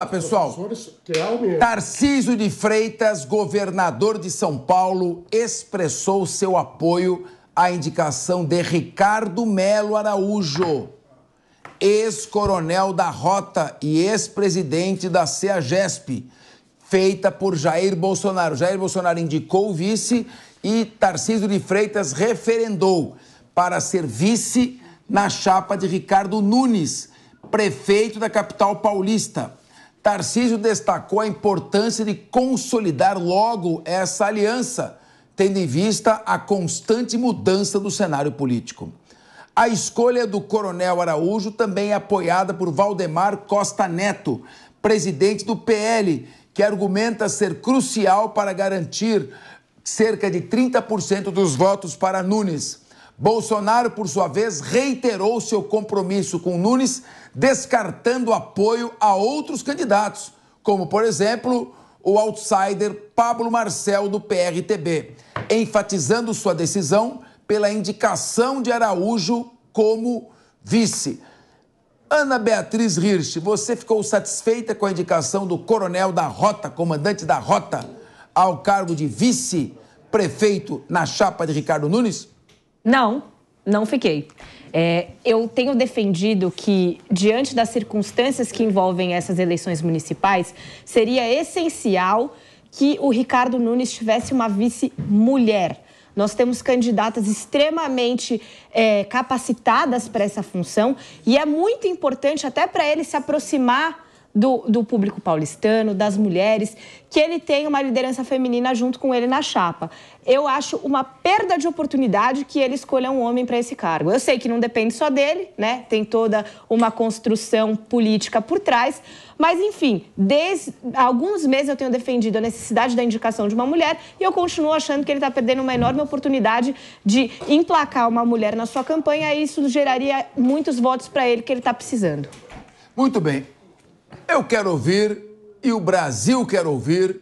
Olá, ah, pessoal. É Tarcísio de Freitas, governador de São Paulo, expressou seu apoio à indicação de Ricardo Melo Araújo, ex-coronel da Rota e ex-presidente da CEAGESP, feita por Jair Bolsonaro. Jair Bolsonaro indicou o vice e Tarcísio de Freitas referendou para ser vice na chapa de Ricardo Nunes, prefeito da capital paulista. Tarcísio destacou a importância de consolidar logo essa aliança, tendo em vista a constante mudança do cenário político. A escolha do Coronel Araújo também é apoiada por Valdemar Costa Neto, presidente do PL, que argumenta ser crucial para garantir cerca de 30% dos votos para Nunes. Bolsonaro, por sua vez, reiterou seu compromisso com Nunes, descartando apoio a outros candidatos, como, por exemplo, o outsider Pablo Marcel, do PRTB, enfatizando sua decisão pela indicação de Araújo como vice. Ana Beatriz Hirsch, você ficou satisfeita com a indicação do coronel da Rota, comandante da Rota, ao cargo de vice-prefeito na chapa de Ricardo Nunes? Não, não fiquei. É, eu tenho defendido que, diante das circunstâncias que envolvem essas eleições municipais, seria essencial que o Ricardo Nunes tivesse uma vice-mulher. Nós temos candidatas extremamente é, capacitadas para essa função e é muito importante até para ele se aproximar do, do público paulistano, das mulheres, que ele tem uma liderança feminina junto com ele na chapa. Eu acho uma perda de oportunidade que ele escolha um homem para esse cargo. Eu sei que não depende só dele, né? Tem toda uma construção política por trás, mas enfim, desde alguns meses eu tenho defendido a necessidade da indicação de uma mulher e eu continuo achando que ele está perdendo uma enorme oportunidade de emplacar uma mulher na sua campanha e isso geraria muitos votos para ele que ele está precisando. Muito bem. Eu quero ouvir e o Brasil quer ouvir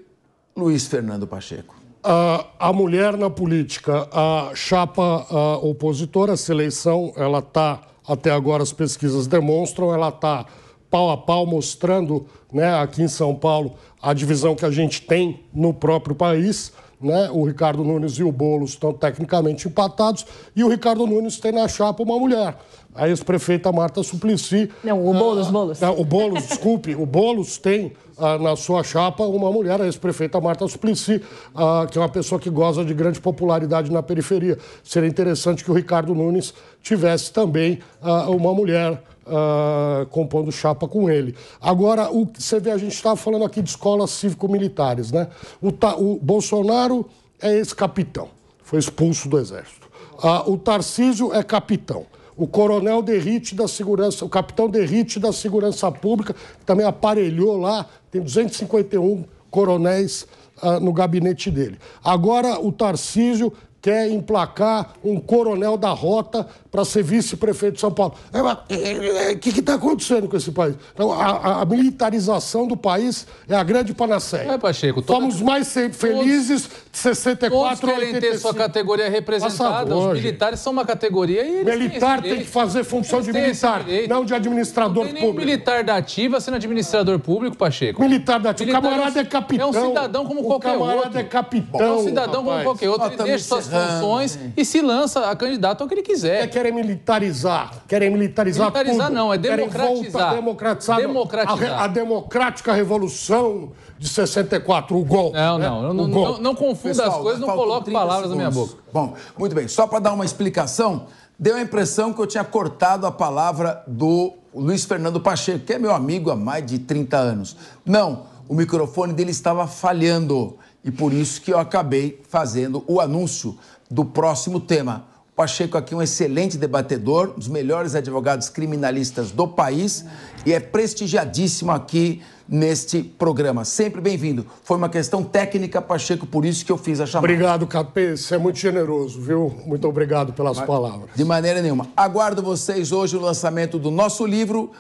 Luiz Fernando Pacheco. Uh, a mulher na política, a chapa uh, opositora, essa eleição, ela está, até agora as pesquisas demonstram, ela está pau a pau mostrando né, aqui em São Paulo a divisão que a gente tem no próprio país né? O Ricardo Nunes e o Boulos estão tecnicamente empatados e o Ricardo Nunes tem na chapa uma mulher. A ex-prefeita Marta Suplicy. Não, o Boulos, ah, Boulos. o Boulos, desculpe, o Boulos tem ah, na sua chapa uma mulher, a ex-prefeita Marta Suplicy, ah, que é uma pessoa que goza de grande popularidade na periferia. Seria interessante que o Ricardo Nunes tivesse também ah, uma mulher uh, compondo chapa com ele. Agora, o, você vê, a gente estava tá falando aqui de escolas cívico-militares, né? O, o Bolsonaro é ex-capitão, foi expulso do Exército. Uh, o Tarcísio é capitão o coronel Derrite da segurança, o capitão Derrite da segurança pública, também aparelhou lá, tem 251 coronéis ah, no gabinete dele. Agora o Tarcísio quer emplacar um coronel da rota para ser vice-prefeito de São Paulo. O é, é, é, que está acontecendo com esse país? Então, a, a, militarização do país é a grande panaceia. É, Pacheco. Toda... Fomos mais felizes de 64 todos querem ter sua categoria representada. Favor, Os militares gente. são uma categoria e eles Militar tem que fazer função eles de militar, não de administrador não tem público. militar da ativa sendo administrador público, Pacheco. Militar da ativa. camarada é, capitão. É um cidadão como qualquer outro. camarada é capitão. É um cidadão rapaz. como qualquer outro. Ele deixa suas funções e se lança a candidato ao que ele quiser. É que querem militarizar. Querem militarizar, militarizar tudo. não, é democratizar. democratizar. democratizar. A, a, democrática revolução de 64, o golpe. Não, né? não, não, não, não, confunda Pessoal, as coisas, não coloque palavras segundos. na minha boca. Bom, muito bem, só para dar uma explicação, deu a impressão que eu tinha cortado a palavra do Luiz Fernando Pacheco, que é meu amigo há mais de 30 anos. Não, o microfone dele estava falhando e por isso que eu acabei fazendo o anúncio do próximo tema. Pacheco aqui é um excelente debatedor, um dos melhores advogados criminalistas do país e é prestigiadíssimo aqui neste programa. Sempre bem-vindo. Foi uma questão técnica, Pacheco, por isso que eu fiz a chamada. Obrigado, Capê. Você é muito generoso, viu? Muito obrigado pelas palavras. De maneira nenhuma. Aguardo vocês hoje o lançamento do nosso livro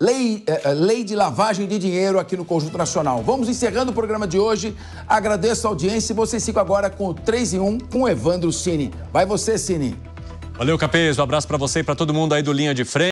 lei, eh, eh, lei de lavagem de dinheiro aqui no Conjunto Nacional. Vamos encerrando o programa de hoje. Agradeço a audiência e vocês ficam agora com o 3 em 1 com Evandro Cine. Vai você, Cine. Valeu, Capês. Um abraço para você e para todo mundo aí do Linha de Frente.